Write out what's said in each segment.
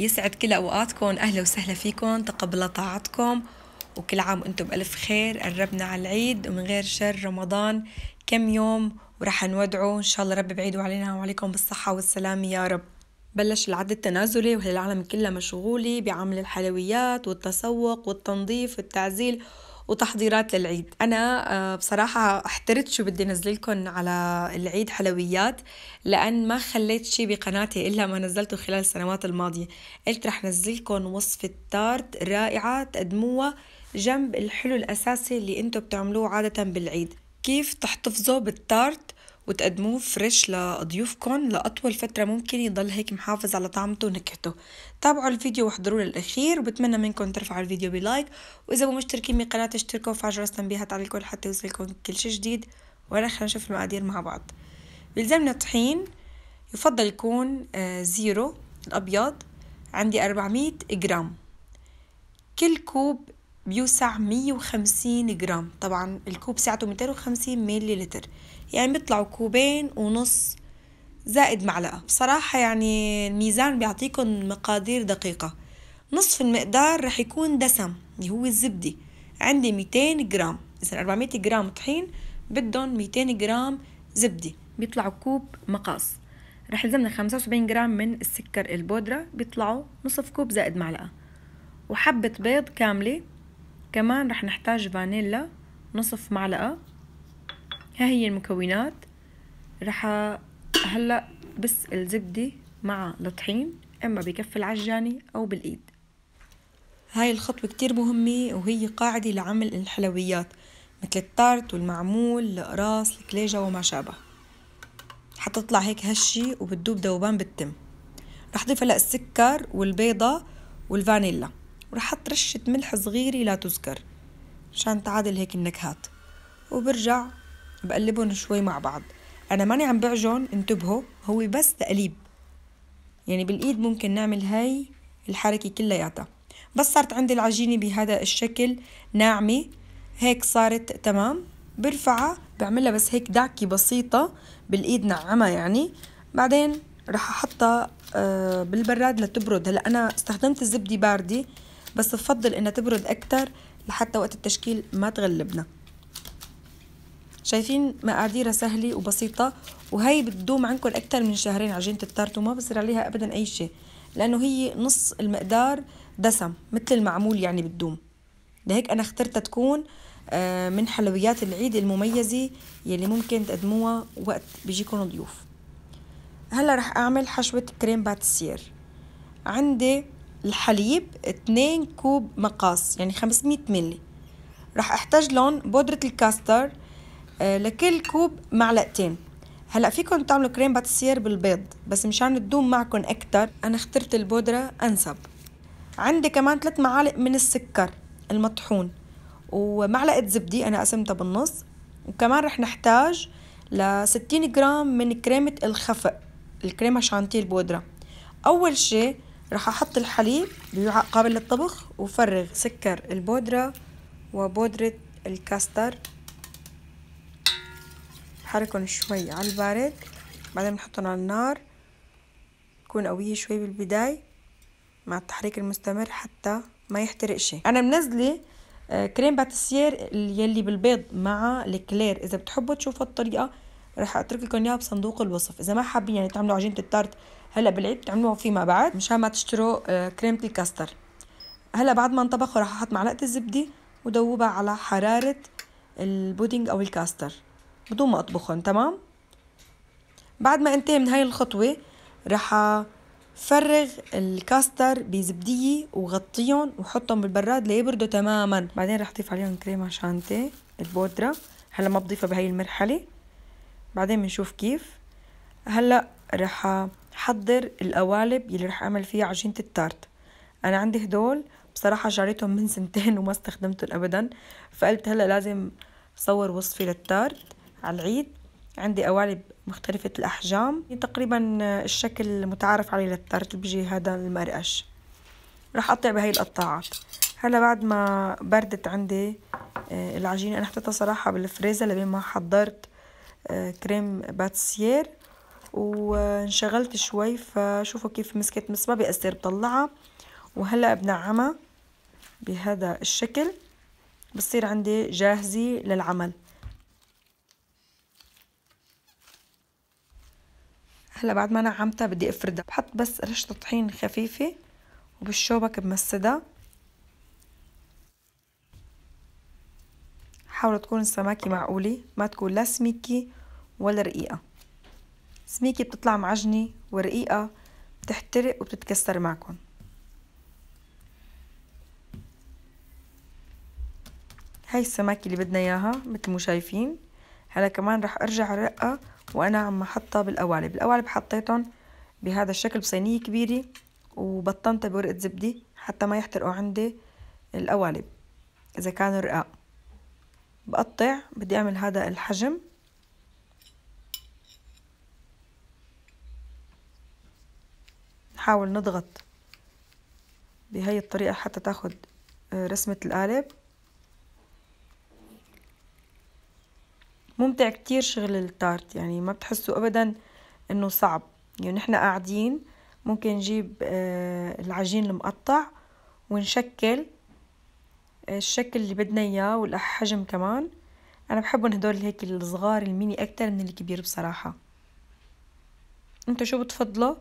يسعد كل أوقاتكم أهلا وسهلا فيكم تقبل طاعتكم وكل عام وأنتم بألف خير قربنا على العيد ومن غير شر رمضان كم يوم ورح نودعه إن شاء الله رب بعيده علينا وعليكم بالصحة والسلامة يا رب بلش العد التنازلي وهي العالم كلها مشغولة بعمل الحلويات والتسوق والتنظيف والتعزيل وتحضيرات للعيد أنا آه، بصراحة احترت شو بدي نزل لكم على العيد حلويات لأن ما خليت شي بقناتي إلا ما نزلته خلال السنوات الماضية قلت رح نزل لكم وصفة تارت رائعة تقدموها جنب الحلو الأساسي اللي أنتم بتعملوه عادة بالعيد كيف تحتفظوا بالتارت وتقدموه فريش لضيوفكم لأطول فترة ممكن يضل هيك محافظ على طعمته ونكهته تابعوا الفيديو واحضروه للأخير وبتمنى منكم ترفعوا الفيديو بلايك وإذا مو مشتركين بالقناة اشتركوا وفعلوا جرس التنبيهات على الكل حتى يوصلكم كل شي جديد وأنا خلينا نشوف المقادير مع بعض بيلزمنا طحين يفضل يكون زيرو آه، الأبيض عندي 400 جرام كل كوب بيوسع 150 جرام طبعا الكوب سعته 250 ملي لتر يعني بيطلعوا كوبين ونص زائد معلقة بصراحة يعني الميزان بيعطيكم مقادير دقيقة نصف المقدار رح يكون دسم اللي هو الزبدة عندي 200 جرام إذا 400 جرام طحين بدهم 200 جرام زبدة بيطلعوا كوب مقاس رح يلزمنا 75 جرام من السكر البودرة بيطلعوا نصف كوب زائد معلقة وحبة بيض كاملة كمان رح نحتاج فانيلا نصف معلقة ها هي المكونات راح هلا بس الزبدة مع الطحين اما بكف العجانة او بالايد هاي الخطوة كتير مهمة وهي قاعدة لعمل الحلويات مثل التارت والمعمول القراص الكليجة وما شابه حتطلع هيك هالشي وبتدوب دوبان بالتم رح ضيف هلا السكر والبيضة والفانيلا ورح احط رشة ملح صغيرة لا تذكر مشان تعادل هيك النكهات وبرجع بقلبهم شوي مع بعض انا ماني عم بعجن انتبهوا هو بس تقليب يعني بالايد ممكن نعمل هاي الحركه كلياتها بس صارت عندي العجينه بهذا الشكل ناعمه هيك صارت تمام برفعها بعملها بس هيك دعكه بسيطه بالايد نعمها يعني بعدين رح احطها آه، بالبراد لتبرد هلا انا استخدمت الزبده بارده بس بفضل انها تبرد اكثر لحتى وقت التشكيل ما تغلبنا شايفين مقاديرها سهله وبسيطه وهي بتدوم عندكم اكثر من شهرين عجينه التارت وما بصير عليها ابدا اي شيء لانه هي نص المقدار دسم مثل المعمول يعني بتدوم لهيك انا اخترتها تكون آه، من حلويات العيد المميزه يلي ممكن تقدموها وقت بيجيكم ضيوف هلا رح اعمل حشوه كريم باتسير عندي الحليب 2 كوب مقاس يعني 500 ملي رح احتاج لهم بودرة الكاستر آه، لكل كوب معلقتين هلا فيكم تعملوا كريم باتسير بالبيض بس مشان تدوم معكم اكتر انا اخترت البودره انسب عندي كمان ثلاث معالق من السكر المطحون ومعلقه زبده انا قسمتها بالنص وكمان رح نحتاج ل 60 جرام من كريمه الخفق الكريمه شانتيه البودره اول شيء رح احط الحليب بوعاء قابل للطبخ وفرغ سكر البودره وبودره الكاستر نحركن شوي على البارد بعدين بنحطهم على النار تكون قوية شوي بالبداية مع التحريك المستمر حتى ما يحترق شيء أنا منزلة آه، كريم باتسير يلي بالبيض مع الكلير إذا بتحبوا تشوفوا الطريقة رح اترك لكم اياها بصندوق الوصف اذا ما حابين يعني تعملوا عجينه التارت هلا بالعيد بتعملوها فيما بعد مشان ما تشتروا آه، كريمه الكاستر هلا بعد ما انطبخوا رح احط معلقه الزبده ودوبها على حراره البودينج او الكاستر بدون ما اطبخهم تمام بعد ما انتهي من هاي الخطوة رح فرغ الكاستر بزبدية وغطيهم وحطهم بالبراد ليبردوا تماما بعدين رح اضيف عليهم كريمة شانتي البودرة هلا ما بضيفها بهاي المرحلة بعدين بنشوف كيف هلا رح احضر القوالب يلي رح اعمل فيها عجينة التارت انا عندي هدول بصراحة شريتهم من سنتين وما استخدمتهم ابدا فقلت هلا لازم صور وصفي للتارت على العيد عندي قوالب مختلفة الأحجام تقريبا الشكل المتعارف عليه بيجي هذا المرقش راح أقطع بهاي القطاعات هلا بعد ما بردت عندي آه، العجينة أنا حطيتها صراحة بالفريزة لبين ما حضرت آه، كريم باتسيير وانشغلت شوي فشوفوا كيف مسكت مس ما بطلعها وهلا بنعمها بهذا الشكل بتصير عندي جاهزة للعمل هلا بعد ما نعمتها بدي افردها بحط بس رشة طحين خفيفة وبالشوبك بمسدها حاولوا تكون السماكة معقولة ما تكون لا سميكة ولا رقيقة سميكة بتطلع معجنة ورقيقة بتحترق وبتتكسر معكم هاي السماكة اللي بدنا إياها مثل ما شايفين هلا كمان رح ارجع رقة وانا عم احطها بالقوالب القوالب حطيتهم بهذا الشكل بصينية كبيرة وبطنتها بورقة زبدة حتى ما يحترقوا عندي القوالب اذا كانوا رقاق بقطع بدي اعمل هذا الحجم نحاول نضغط بهي الطريقة حتى تاخد آه، رسمة القالب ممتع كتير شغل التارت يعني ما بتحسوا ابدا انه صعب يعني نحن قاعدين ممكن نجيب آه، العجين المقطع ونشكل آه، الشكل اللي بدنا اياه والحجم كمان انا بحبهم هدول هيك الصغار الميني اكتر من الكبير بصراحه انتوا شو بتفضلوا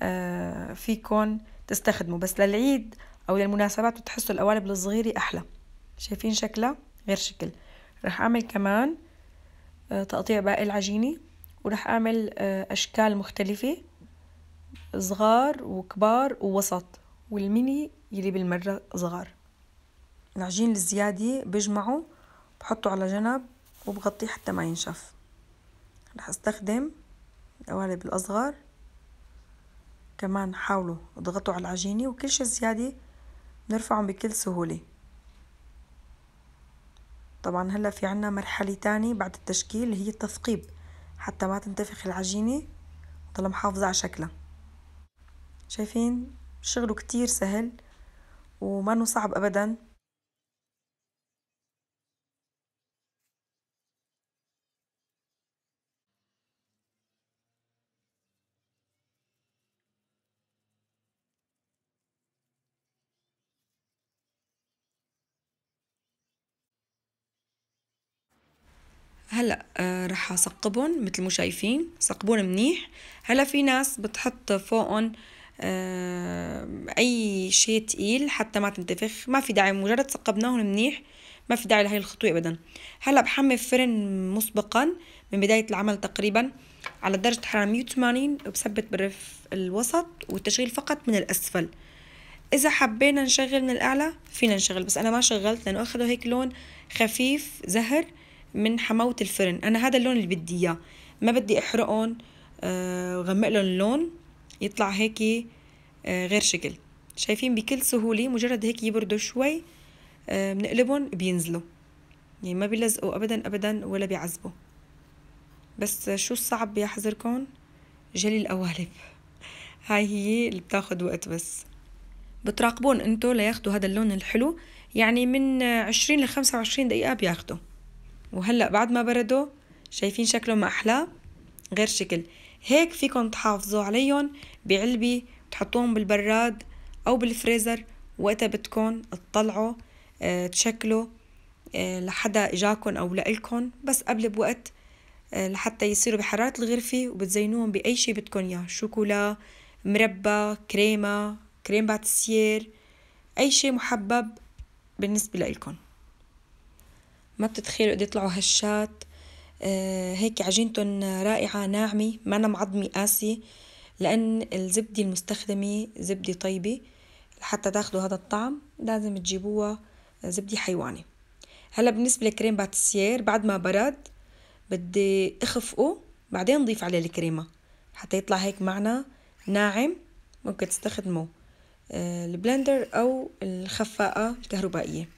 آه، فيكن تستخدموا بس للعيد او للمناسبات بتحسوا القوالب الصغيره احلى شايفين شكلها غير شكل رح اعمل كمان آه، تقطيع باقي العجينة وراح أعمل آه، أشكال مختلفة صغار وكبار ووسط والميني يلي بالمرة صغار العجين الزيادة بجمعه بحطه على جنب وبغطيه حتى ما ينشف رح استخدم القوالب الأصغر كمان حاولوا اضغطوا على العجينة وكل شي زيادة بنرفعهم بكل سهولة طبعا هلا في عنا مرحلة تاني بعد التشكيل اللي هي التثقيب حتى ما تنتفخ العجينة وتضل محافظة على شكلها شايفين شغله كتير سهل وما صعب أبدا هلا آه، رح اثقبهم مثل ما شايفين ثقبون منيح هلا في ناس بتحط فوقهم آه، اي شيء تقيل حتى ما تنتفخ ما في داعي مجرد ثقبناهم منيح ما في داعي لهي الخطوة ابدا هلا بحمي فرن مسبقا من بداية العمل تقريبا على درجة حرارة 180 وبثبت بالرف الوسط والتشغيل فقط من الاسفل اذا حبينا نشغل من الاعلى فينا نشغل بس انا ما شغلت لانه اخذوا هيك لون خفيف زهر من حماوة الفرن أنا هذا اللون اللي بدي إياه ما بدي أحرقهم وغمق آه، لهم اللون يطلع هيك آه، غير شكل شايفين بكل سهولة مجرد هيك يبردوا شوي آه، بنقلبهم بينزلوا يعني ما بيلزقوا أبدا أبدا ولا بيعذبوا بس شو الصعب يا جلي القوالب هاي هي اللي بتاخد وقت بس بتراقبون انتو لياخدوا هذا اللون الحلو يعني من عشرين لخمسة وعشرين دقيقة بياخدوا وهلأ بعد ما بردوا شايفين شكلهم أحلى غير شكل هيك فيكم تحافظوا عليهم بعلبة تحطوهم بالبراد أو بالفريزر وقتها بدكم تطلعوا آه، تشكلوا آه، لحدا إجاكم أو لإلكم بس قبل بوقت آه، لحتى يصيروا بحرارة الغرفة وبتزينوهم بأي شي بدكم إياه شوكولا مربى كريمة كريم باتسير أي شي محبب بالنسبة لإلكم ما بتتخيلوا قد يطلعوا هشات آه، هيك عجينتهم رائعة ناعمة ما أنا معظمي قاسي لأن الزبدة المستخدمة زبدة طيبة حتى تاخدوا هذا الطعم لازم تجيبوها زبدة حيواني هلا بالنسبة لكريم باتسيير بعد ما برد بدي اخفقه بعدين نضيف عليه الكريمة حتى يطلع هيك معنا ناعم ممكن تستخدمه آه، البلندر أو الخفاقة الكهربائية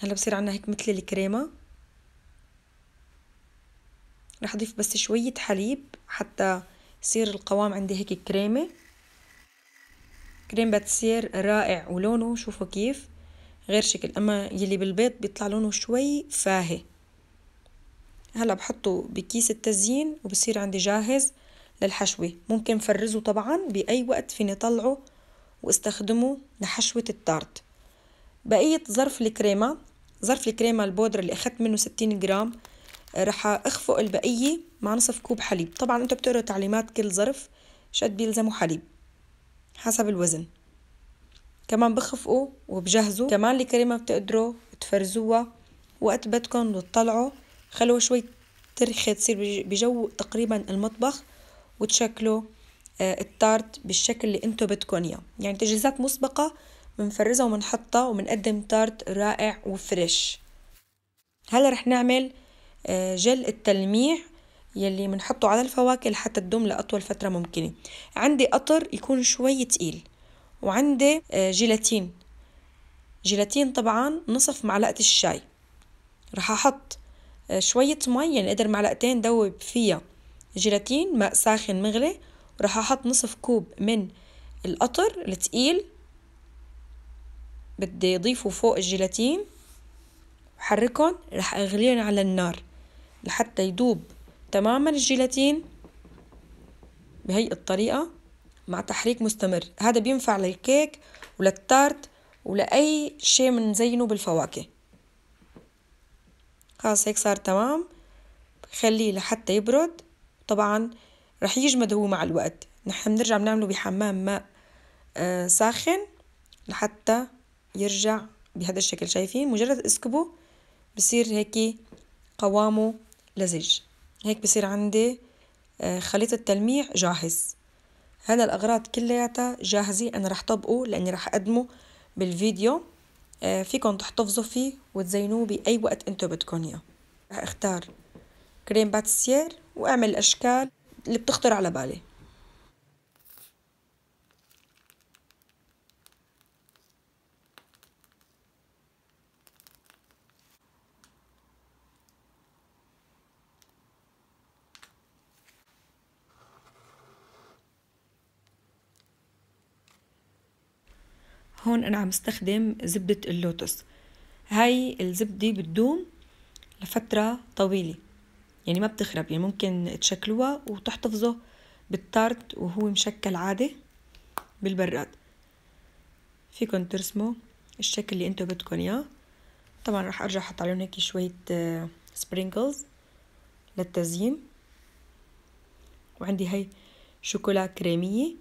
هلا بصير عنا هيك مثل الكريمة رح أضيف بس شوية حليب حتى يصير القوام عندي هيك كريمة كريم باتسير رائع ولونه شوفوا كيف غير شكل أما يلي بالبيض بيطلع لونه شوي فاهي هلا بحطه بكيس التزيين وبصير عندي جاهز للحشوة ممكن فرزه طبعا بأي وقت فيني طلعه واستخدمه لحشوة التارت بقية ظرف الكريمة ظرف الكريمة البودرة اللي أخدت منه 60 جرام آه، رح أخفق البقية مع نصف كوب حليب طبعا أنت بتقروا تعليمات كل ظرف شقد بيلزمه حليب حسب الوزن كمان بخفقوا وبجهزوا كمان الكريمة بتقدروا تفرزوها وقت بدكم وتطلعوا خلوها شوي ترخي تصير بجو تقريبا المطبخ وتشكلوا آه، التارت بالشكل اللي انتو بدكم اياه يعني تجهيزات مسبقة بنفرزها وبنحطها وبنقدم تارت رائع وفريش هلا رح نعمل آه، جل التلميع يلي بنحطه على الفواكه لحتى تدوم لأطول فترة ممكنة عندي قطر يكون شوي تقيل وعندي آه، جيلاتين جيلاتين طبعا نصف معلقة الشاي رح أحط آه، شوية مي يعني قدر معلقتين دوب فيها جيلاتين ماء ساخن مغلي ورح أحط نصف كوب من القطر التقيل بدي أضيفه فوق الجيلاتين وحركهم رح أغليهم على النار لحتى يدوب تماما الجيلاتين بهي الطريقة مع تحريك مستمر هذا بينفع للكيك وللتارت ولأي شيء منزينه بالفواكه خلاص هيك صار تمام خليه لحتى يبرد طبعا رح يجمد هو مع الوقت نحن بنرجع بنعمله بحمام ماء آه، ساخن لحتى يرجع بهذا الشكل شايفين مجرد اسكبه بصير هيك قوامه لزج هيك بصير عندي آه، خليط التلميع جاهز هذا الأغراض كلياتها جاهزة أنا رح طبقه لأني رح أقدمه بالفيديو آه، فيكم تحتفظوا فيه وتزينوه بأي وقت انتو بدكم إياه رح اختار كريم باتسيير وأعمل الأشكال اللي بتخطر على بالي هون أنا عم استخدم زبدة اللوتس هاي الزبدة بتدوم لفترة طويلة يعني ما بتخرب يعني ممكن تشكلوها وتحتفظه بالتارت وهو مشكل عادي بالبراد فيكن ترسموا الشكل اللي انتو بدكن اياه طبعا رح ارجع احط عليهم هيك شوية سبرينكلز آه، للتزيين وعندي هاي شوكولا كريمية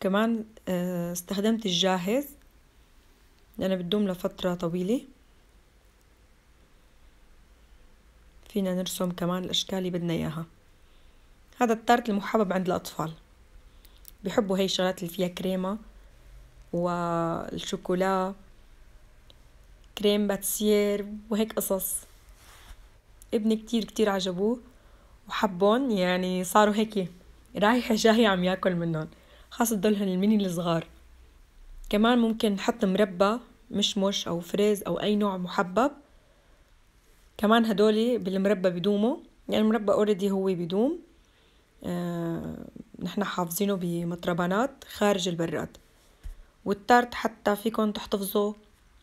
كمان آه، استخدمت الجاهز لأنه بتدوم لفترة طويلة فينا نرسم كمان الأشكال اللي بدنا إياها هذا التارت المحبب عند الأطفال بيحبوا هاي الشغلات اللي فيها كريمة والشوكولا كريم باتسير وهيك قصص ابني كتير كتير عجبوه وحبون يعني صاروا هيك رايحة جاية عم ياكل منهم خاصة دولهن الميني الصغار كمان ممكن نحط مربى مشمش أو فريز أو أي نوع محبب كمان هدولي بالمربى بدومه يعني المربى اوريدي هو بدوم آه نحن حافظينه بمطربانات خارج البراد والتارت حتى فيكم تحتفظوا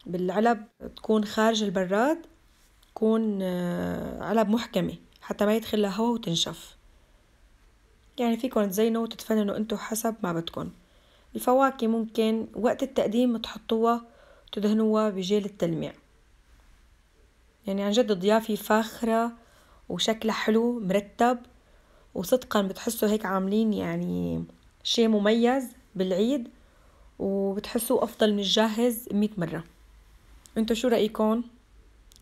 بالعلب تكون خارج البراد تكون آه علب محكمة حتى ما يدخل هواء وتنشف يعني فيكن تزينوا وتتفننوا انتو حسب ما بدكن الفواكه ممكن وقت التقديم تحطوها تدهنوها بجيل التلميع يعني عن جد ضيافة فاخرة وشكلها حلو مرتب وصدقا بتحسوا هيك عاملين يعني شيء مميز بالعيد وبتحسوا أفضل من الجاهز مئة مرة انتو شو رأيكم؟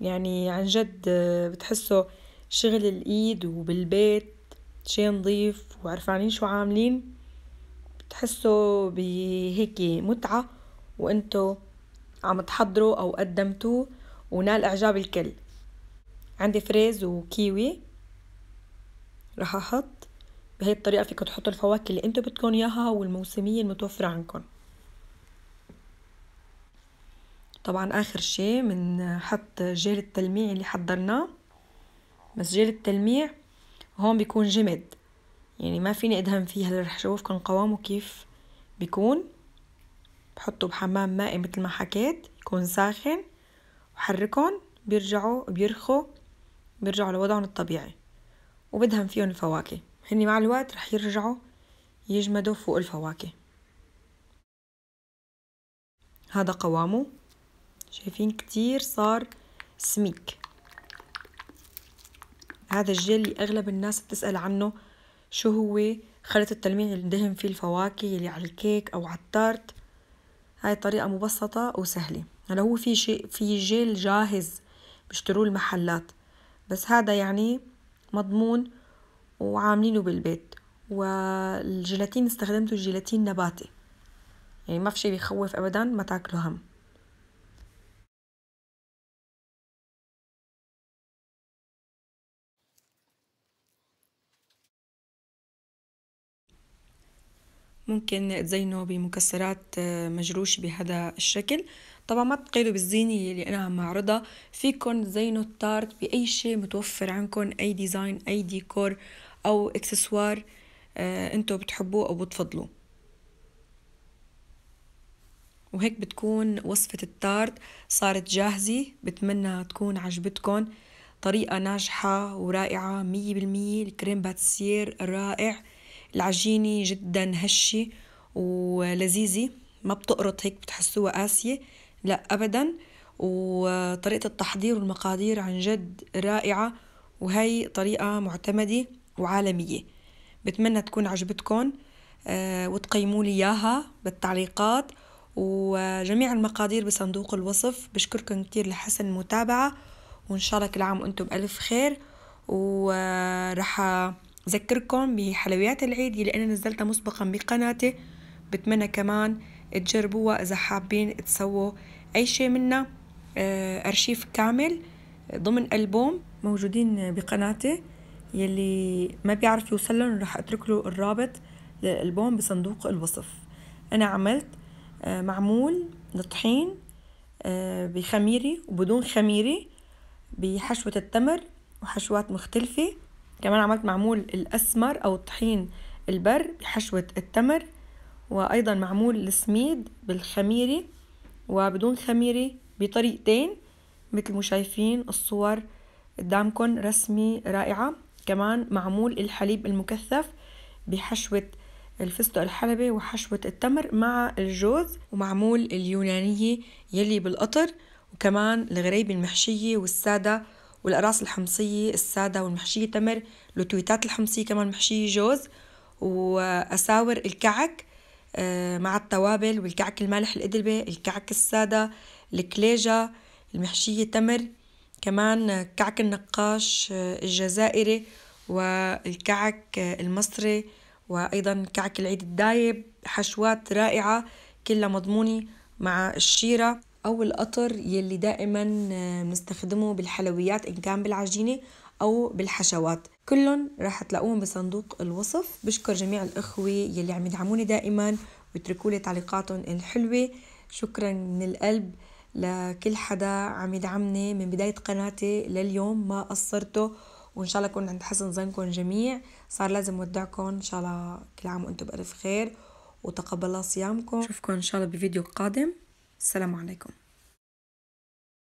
يعني عن جد بتحسوا شغل الإيد وبالبيت شي نظيف وعرفانين شو عاملين بتحسوا بهيك متعة وانتو عم تحضروا او قدمتوه ونال اعجاب الكل عندي فريز وكيوي رح احط بهي الطريقة فيكم تحطوا الفواكه اللي انتو بدكم اياها والموسمية المتوفرة عندكم طبعا اخر شي بنحط جيل التلميع اللي حضرناه بس جيل التلميع هون بيكون جمد يعني ما فيني ادهن فيه هلا رح اشوفكم قوامه كيف بيكون بحطه بحمام مائي مثل ما حكيت يكون ساخن وحركهم بيرجعوا بيرخوا بيرجعوا لوضعهم الطبيعي وبدهن فيهم الفواكه هني مع الوقت رح يرجعوا يجمدوا فوق الفواكه هذا قوامه شايفين كتير صار سميك هذا الجيل اللي أغلب الناس بتسأل عنه شو هو خلط التلميع اللي دهن فيه الفواكه اللي على الكيك أو على التارت هاي طريقة مبسطة وسهلة هلا هو في شيء في جيل جاهز بيشتروه المحلات بس هذا يعني مضمون وعاملينه بالبيت والجيلاتين استخدمته جيلاتين نباتي يعني ما في شيء بيخوف ابدا ما تاكلوا هم ممكن تزينه بمكسرات آه، مجروش بهذا الشكل طبعا ما تقيدوا بالزينة اللي أنا عم أعرضها فيكن تزينوا التارت بأي شيء متوفر عندكم أي ديزاين أي ديكور أو إكسسوار آه، أنتوا بتحبوه أو بتفضلوه وهيك بتكون وصفة التارت صارت جاهزة بتمنى تكون عجبتكم طريقة ناجحة ورائعة مية بالمية الكريم باتسير رائع العجينة جدا هشة ولذيذة ما بتقرط هيك بتحسوها قاسية لا أبدا وطريقة التحضير والمقادير عن جد رائعة وهي طريقة معتمدة وعالمية بتمنى تكون عجبتكم آه، وتقيموا لي إياها بالتعليقات وجميع المقادير بصندوق الوصف بشكركم كتير لحسن المتابعة وإن شاء الله كل عام وأنتم بألف خير ورح آه، ذكركم بحلويات العيد اللي أنا نزلتها مسبقا بقناتي بتمنى كمان تجربوها إذا حابين تسووا أي شيء منها آه، أرشيف كامل ضمن ألبوم موجودين بقناتي يلي ما بيعرف يوصل لهم رح أترك له الرابط للألبوم بصندوق الوصف أنا عملت آه، معمول للطحين آه، بخميري وبدون خميري بحشوة التمر وحشوات مختلفة كمان عملت معمول الأسمر أو الطحين البر بحشوة التمر وأيضا معمول السميد بالخميرة وبدون خميرة بطريقتين مثل ما شايفين الصور قدامكم رسمي رائعة كمان معمول الحليب المكثف بحشوة الفستق الحلبة وحشوة التمر مع الجوز ومعمول اليونانية يلي بالقطر وكمان الغريبة المحشية والسادة والأقراص الحمصية السادة والمحشية تمر التويتات الحمصية كمان محشية جوز وأساور الكعك آه، مع التوابل والكعك المالح الإدلبة الكعك السادة الكليجة المحشية تمر كمان كعك النقاش آه، الجزائري والكعك آه، المصري وأيضا كعك العيد الدايب حشوات رائعة كلها مضمونة مع الشيرة أو القطر يلي دائما بنستخدمه آه، بالحلويات إن كان بالعجينة أو بالحشوات كلهم راح تلاقوهم بصندوق الوصف بشكر جميع الأخوة يلي عم يدعموني دائما ويتركوا لي تعليقاتهم الحلوة شكرا من القلب لكل حدا عم يدعمني من بداية قناتي لليوم ما قصرتوا وإن شاء الله كون عند حسن ظنكم جميع صار لازم ودعكم إن شاء الله كل عام وأنتم بألف خير وتقبل الله صيامكم شوفكم إن شاء الله بفيديو قادم السلام عليكم